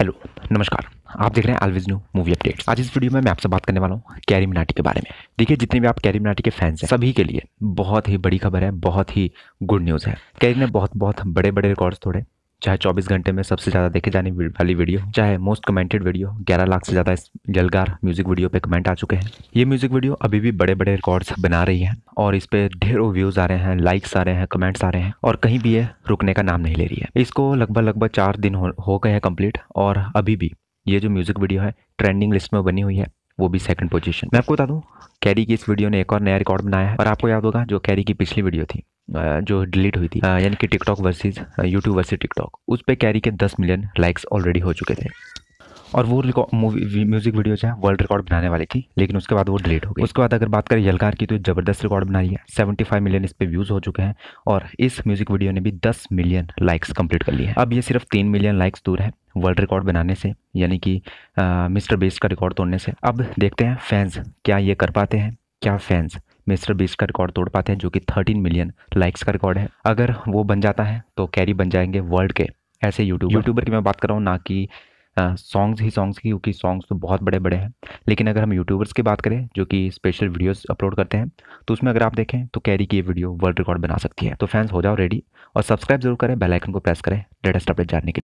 hello नमस्कार आप देख रहे हैं अलविज न्यू मूवी अपडेट्स आज इस वीडियो में मैं आपसे बात करने वाला हूँ कैरी मिनाटी के बारे में देखिए जितने भी आप कैरी मिनाटी के फैंस हैं सभी के लिए बहुत ही बड़ी खबर है बहुत ही गुड न्यूज़ है कैरी ने बहुत बहुत बड़े बड़े रिकॉर्ड्स तोड़े चाहे 24 घंटे में सबसे ज़्यादा देखे जाने वाली वीडियो चाहे मोस्ट कमेंटेड वीडियो 11 लाख से ज़्यादा इस जलगार म्यूज़िक वीडियो पे कमेंट आ चुके हैं ये म्यूज़िक वीडियो अभी भी बड़े बड़े रिकॉर्ड्स बना रही है और इस पे ढेरों व्यूज़ आ रहे हैं लाइक्स आ रहे हैं कमेंट्स आ रहे हैं और कहीं भी ये रुकने का नाम नहीं ले रही है इसको लगभग लगभग चार दिन हो, हो गए हैं कम्प्लीट और अभी भी ये जो म्यूज़िक वीडियो है ट्रेंडिंग लिस्ट में बनी हुई है वो भी सेकंड पोजीशन मैं आपको बता दूं कैरी की इस वीडियो ने एक और नया रिकॉर्ड बनाया है और आपको याद होगा जो कैरी की पिछली वीडियो थी जो डिलीट हुई थी यानी कि TikTok versus YouTube versus TikTok उस पर कैरी के दस मिलियन लाइक्स ऑलरेडी हो चुके थे और वो मूवी म्यूजिक वीडियो जो है वर्ल्ड रिकॉर्ड बनाने वाली थी लेकिन उसके बाद वो डिलीट हो गई उसके बाद अगर बात करें यलकार की तो ज़बरदस्त रिकॉर्ड बना लिया है सेवेंटी फाइव मिलियन इस पर व्यूज़ हो चुके हैं और इस म्यूज़िक वीडियो ने भी दस मिलियन लाइक्स कंप्लीट कर लिए हैं अब ये सिर्फ तीन मिलियन लाइक्स दूर है वर्ल्ड रिकॉर्ड बनाने से यानी कि मिस्टर बेस्ट का रिकॉर्ड तोड़ने से अब देखते हैं फैंस क्या ये कर पाते हैं क्या फैंस मिस्टर बीस का रिकॉर्ड तोड़ पाते हैं जो कि थर्टीन मिलियन लाइक्स का रिकॉर्ड है अगर वो बन जाता है तो कैरी बन जाएंगे वर्ल्ड के ऐसे यूट्यूबर यूट्यूबर की मैं बात कर रहा हूँ ना कि सॉन्ग्स ही सॉन्ग्स की क्योंकि सॉन्ग्स तो बहुत बड़े बड़े हैं लेकिन अगर हम यूट्यूबर्स की बात करें जो कि स्पेशल वीडियोस अपलोड करते हैं तो उसमें अगर आप देखें तो कैरी की ये वीडियो वर्ल्ड रिकॉर्ड बना सकती है तो फैंस हो जाओ रेडी और सब्सक्राइब जरूर करें बेलाइकन को प्रेस करें लेटेस्ट अपडेट जानने के लिए